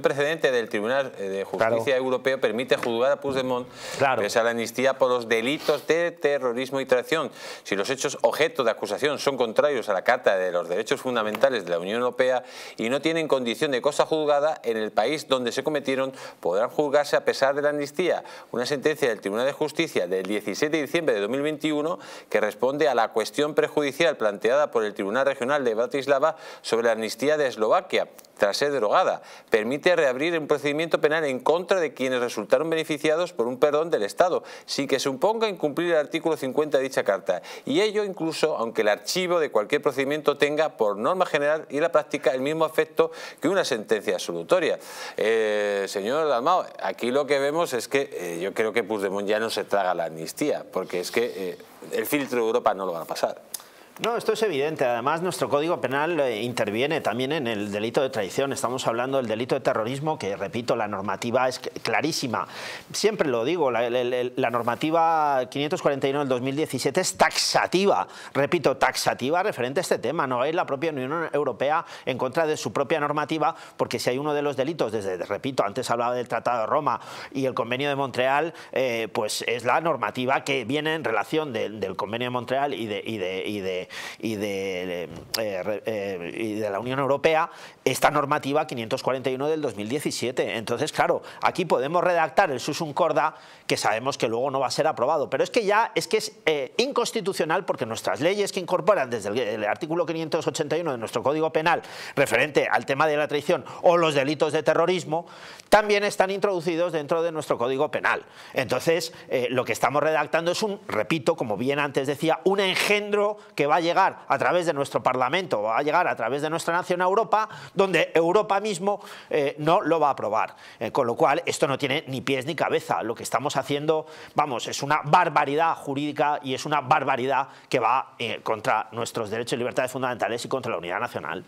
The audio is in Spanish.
El precedente del Tribunal eh, de Justicia Europeo permite juzgar a Puigdemont pese a la amnistía por los delitos de terrorismo y traición. Si los hechos objeto de acusación son contrarios a la Carta de los Derechos Fundamentales de la Unión Europea y no tienen condición de cosa juzgada en el país donde se cometieron, podrán juzgarse a pesar de la amnistía. Una sentencia del Tribunal de Justicia del 17 de diciembre de 2021 que responde a la cuestión prejudicial planteada por el Tribunal Regional de Bratislava sobre la amnistía de Eslovaquia tras ser derogada. Permite reabrir un procedimiento penal en contra de quienes resultaron beneficiados por un perdón del Estado, sin que se imponga incumplir el artículo 50 de dicha Carta. Y ello incluso aunque el archivo de cualquier procedimiento tenga por norma general y la práctica el mismo efecto que una sentencia absolutoria. Eh, señor Dalmao, aquí lo que vemos es que eh, yo creo que Puigdemont ya no se traga la amnistía, porque es que eh, el filtro de Europa no lo van a pasar. No, esto es evidente. Además, nuestro Código Penal eh, interviene también en el delito de traición. Estamos hablando del delito de terrorismo, que, repito, la normativa es clarísima. Siempre lo digo, la, normativa 541 del 2017 es taxativa, repito, taxativa referente a este tema. No hay la propia Unión Europea en contra de su propia normativa, porque si hay uno de los delitos, desde, repito, antes hablaba del Tratado de Roma y el Convenio de Montreal, eh, pues es la normativa que viene en relación del Convenio de Montreal y de, y de y de, eh, eh, eh, y de la Unión Europea esta normativa 541 del 2017. Entonces, claro, aquí podemos redactar el susum corda que sabemos que luego no va a ser aprobado, pero es que ya es que es inconstitucional porque nuestras leyes que incorporan desde el, artículo 581 de nuestro Código Penal referente al tema de la traición o los delitos de terrorismo también están introducidos dentro de nuestro Código Penal. Entonces, lo que estamos redactando es un, repito, como bien antes decía, un engendro que va va a llegar a través de nuestro Parlamento, va a llegar a través de nuestra nación a Europa, donde Europa mismo eh, no lo va a aprobar. Eh, con lo cual, esto no tiene ni pies ni cabeza. Lo que estamos haciendo, vamos, es una barbaridad jurídica y es una barbaridad que va eh, contra nuestros derechos y libertades fundamentales y contra la unidad nacional.